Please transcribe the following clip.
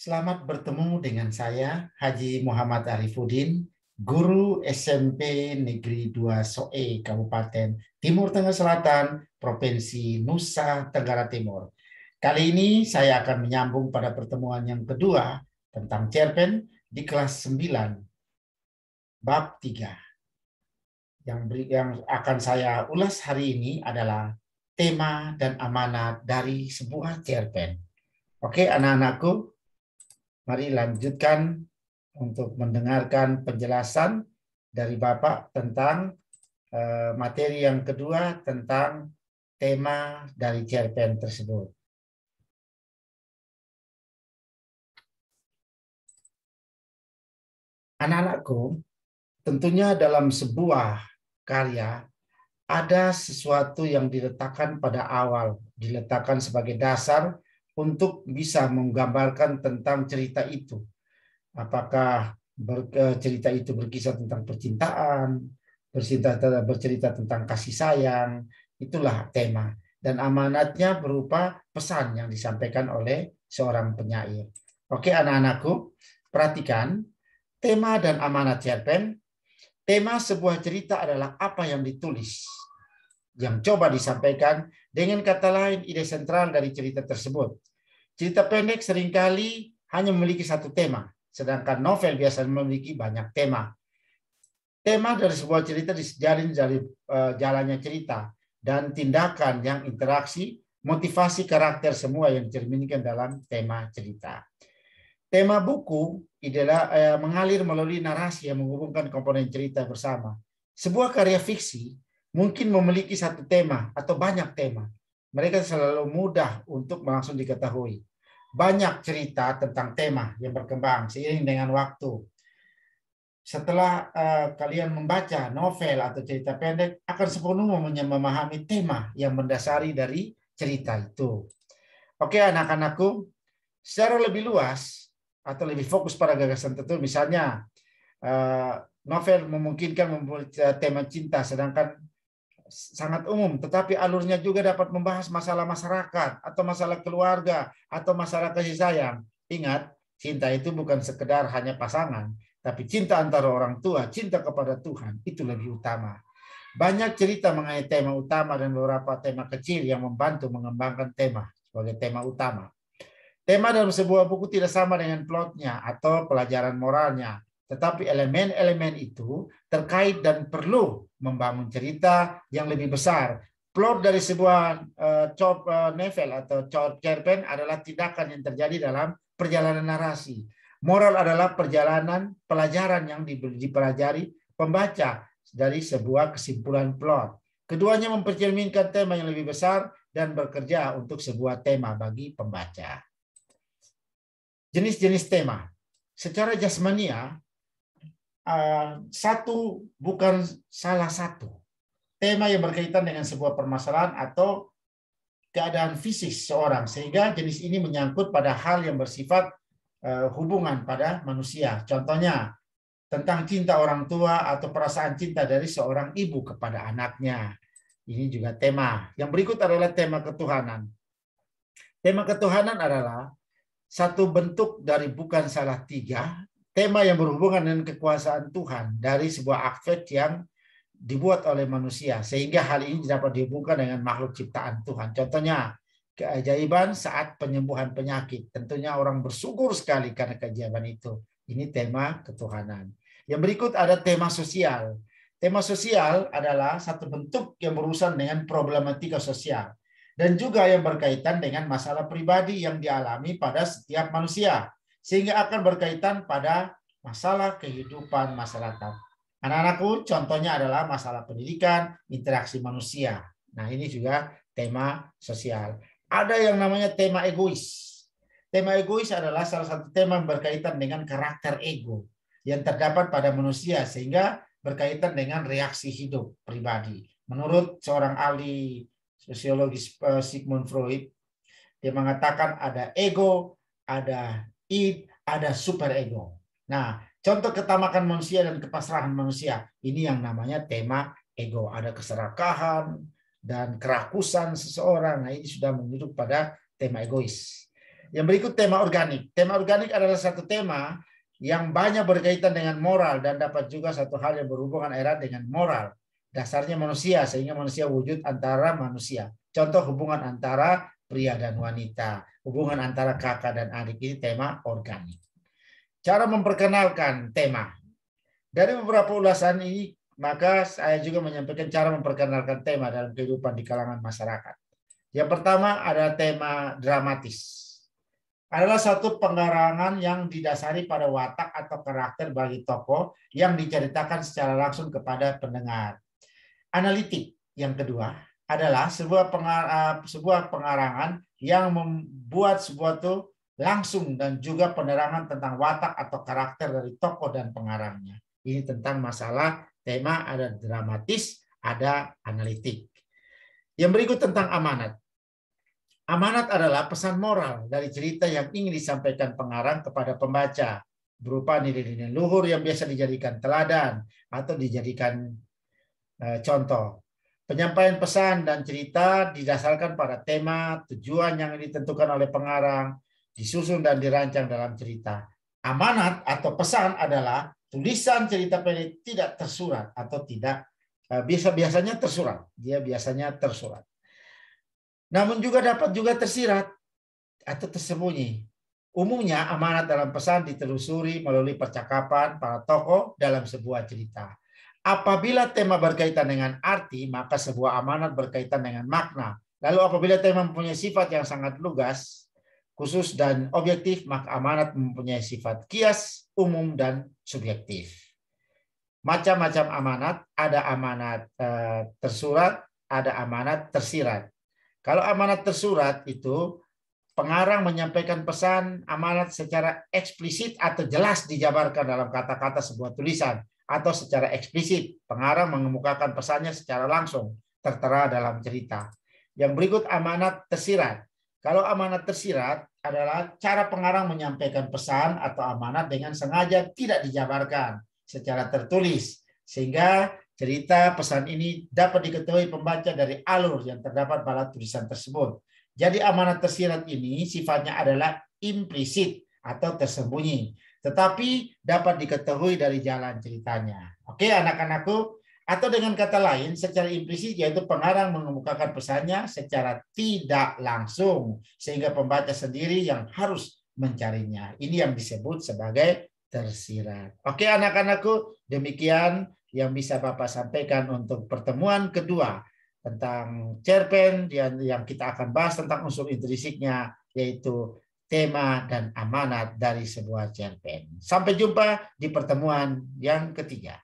Selamat bertemu dengan saya, Haji Muhammad Arifuddin, Guru SMP Negeri 2 Soe, Kabupaten Timur Tengah Selatan, Provinsi Nusa Tenggara Timur. Kali ini saya akan menyambung pada pertemuan yang kedua tentang cerpen di kelas 9, bab 3. Yang, yang akan saya ulas hari ini adalah tema dan amanat dari sebuah cerpen. Oke, anak-anakku, Mari lanjutkan untuk mendengarkan penjelasan dari Bapak tentang eh, materi yang kedua tentang tema dari cerpen tersebut. Anak-anakku, tentunya dalam sebuah karya ada sesuatu yang diletakkan pada awal, diletakkan sebagai dasar untuk bisa menggambarkan tentang cerita itu. Apakah eh, cerita itu berkisah tentang percintaan, bercerita, bercerita tentang kasih sayang, itulah tema. Dan amanatnya berupa pesan yang disampaikan oleh seorang penyair. Oke anak-anakku, perhatikan tema dan amanat cerpen. Tema sebuah cerita adalah apa yang ditulis, yang coba disampaikan dengan kata lain ide sentral dari cerita tersebut. Cerita pendek seringkali hanya memiliki satu tema, sedangkan novel biasanya memiliki banyak tema. Tema dari sebuah cerita disejarin dari eh, jalannya cerita dan tindakan yang interaksi, motivasi karakter semua yang dicerminkan dalam tema cerita. Tema buku adalah eh, mengalir melalui narasi yang menghubungkan komponen cerita bersama. Sebuah karya fiksi mungkin memiliki satu tema atau banyak tema. Mereka selalu mudah untuk langsung diketahui banyak cerita tentang tema yang berkembang seiring dengan waktu. Setelah uh, kalian membaca novel atau cerita pendek, akan sepenuhnya memahami tema yang mendasari dari cerita itu. Oke anak-anakku, secara lebih luas atau lebih fokus pada gagasan tertentu, misalnya uh, novel memungkinkan membuat eh, tema cinta, sedangkan sangat umum, tetapi alurnya juga dapat membahas masalah masyarakat atau masalah keluarga atau masalah kasih sayang. Ingat, cinta itu bukan sekedar hanya pasangan, tapi cinta antara orang tua, cinta kepada Tuhan itu lebih utama. Banyak cerita mengenai tema utama dan beberapa tema kecil yang membantu mengembangkan tema sebagai tema utama. Tema dalam sebuah buku tidak sama dengan plotnya atau pelajaran moralnya tetapi elemen-elemen itu terkait dan perlu membangun cerita yang lebih besar. Plot dari sebuah eh, eh, novel atau chop cerpen adalah tindakan yang terjadi dalam perjalanan narasi. Moral adalah perjalanan pelajaran yang dipelajari pembaca dari sebuah kesimpulan plot. Keduanya mempercerminkan tema yang lebih besar dan bekerja untuk sebuah tema bagi pembaca. Jenis-jenis tema. Secara jasmania, Ehm, satu bukan salah satu. Tema yang berkaitan dengan sebuah permasalahan atau keadaan fisik seorang sehingga jenis ini menyangkut pada hal yang bersifat ehm, hubungan pada manusia. Contohnya tentang cinta orang tua atau perasaan cinta dari seorang ibu kepada anaknya. Ini juga tema. Yang berikut adalah tema ketuhanan. Tema ketuhanan adalah satu bentuk dari bukan salah tiga tema yang berhubungan dengan kekuasaan Tuhan dari sebuah aspek yang dibuat oleh manusia sehingga hal ini dapat dihubungkan dengan makhluk ciptaan Tuhan. Contohnya keajaiban saat penyembuhan penyakit. Tentunya orang bersyukur sekali karena keajaiban itu. Ini tema ketuhanan. Yang berikut ada tema sosial. Tema sosial adalah satu bentuk yang berurusan dengan problematika sosial dan juga yang berkaitan dengan masalah pribadi yang dialami pada setiap manusia sehingga akan berkaitan pada masalah kehidupan masyarakat. Anak-anakku contohnya adalah masalah pendidikan, interaksi manusia. Nah, ini juga tema sosial. Ada yang namanya tema egois. Tema egois adalah salah satu tema yang berkaitan dengan karakter ego yang terdapat pada manusia sehingga berkaitan dengan reaksi hidup pribadi. Menurut seorang ahli sosiologis eh, Sigmund Freud, dia mengatakan ada ego, ada id, ada super ego. Nah, contoh ketamakan manusia dan kepasrahan manusia. Ini yang namanya tema ego. Ada keserakahan dan kerakusan seseorang. Nah, ini sudah menunjuk pada tema egois. Yang berikut tema organik. Tema organik adalah satu tema yang banyak berkaitan dengan moral dan dapat juga satu hal yang berhubungan erat dengan moral. Dasarnya manusia, sehingga manusia wujud antara manusia. Contoh hubungan antara pria dan wanita. Hubungan antara kakak dan adik ini tema organik. Cara memperkenalkan tema. Dari beberapa ulasan ini, maka saya juga menyampaikan cara memperkenalkan tema dalam kehidupan di kalangan masyarakat. Yang pertama adalah tema dramatis. Adalah satu pengarangan yang didasari pada watak atau karakter bagi tokoh yang diceritakan secara langsung kepada pendengar. Analitik yang kedua adalah sebuah eh, sebuah pengarangan yang membuat sebuah tuh langsung dan juga penerangan tentang watak atau karakter dari tokoh dan pengarangnya. Ini tentang masalah tema ada dramatis, ada analitik. Yang berikut tentang amanat. Amanat adalah pesan moral dari cerita yang ingin disampaikan pengarang kepada pembaca berupa nilai-nilai luhur yang biasa dijadikan teladan atau dijadikan eh, contoh. Penyampaian pesan dan cerita didasarkan pada tema, tujuan yang ditentukan oleh pengarang, disusun dan dirancang dalam cerita. Amanat atau pesan adalah tulisan cerita pendek tidak tersurat atau tidak eh, biasa biasanya tersurat. Dia biasanya tersurat. Namun juga dapat juga tersirat atau tersembunyi. Umumnya amanat dalam pesan ditelusuri melalui percakapan para tokoh dalam sebuah cerita. Apabila tema berkaitan dengan arti, maka sebuah amanat berkaitan dengan makna. Lalu apabila tema mempunyai sifat yang sangat lugas, khusus dan objektif, maka amanat mempunyai sifat kias, umum, dan subjektif. Macam-macam amanat, ada amanat eh, tersurat, ada amanat tersirat. Kalau amanat tersurat itu pengarang menyampaikan pesan amanat secara eksplisit atau jelas dijabarkan dalam kata-kata sebuah tulisan atau secara eksplisit. Pengarang mengemukakan pesannya secara langsung, tertera dalam cerita. Yang berikut amanat tersirat. Kalau amanat tersirat adalah cara pengarang menyampaikan pesan atau amanat dengan sengaja tidak dijabarkan secara tertulis, sehingga cerita pesan ini dapat diketahui pembaca dari alur yang terdapat pada tulisan tersebut. Jadi amanat tersirat ini sifatnya adalah implisit atau tersembunyi tetapi dapat diketahui dari jalan ceritanya. Oke, anak-anakku, atau dengan kata lain secara implisit yaitu pengarang mengemukakan pesannya secara tidak langsung sehingga pembaca sendiri yang harus mencarinya. Ini yang disebut sebagai tersirat. Oke anak-anakku, demikian yang bisa Bapak sampaikan untuk pertemuan kedua tentang cerpen yang, kita akan bahas tentang unsur intrisiknya, yaitu tema dan amanat dari sebuah cerpen. Sampai jumpa di pertemuan yang ketiga.